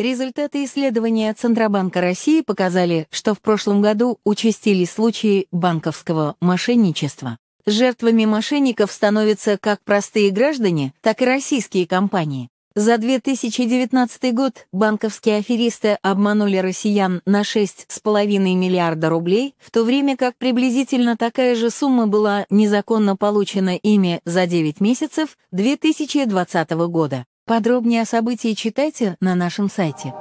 Результаты исследования Центробанка России показали, что в прошлом году участились случаи банковского мошенничества. Жертвами мошенников становятся как простые граждане, так и российские компании. За 2019 год банковские аферисты обманули россиян на 6,5 миллиарда рублей, в то время как приблизительно такая же сумма была незаконно получена ими за 9 месяцев 2020 года. Подробнее о событии читайте на нашем сайте.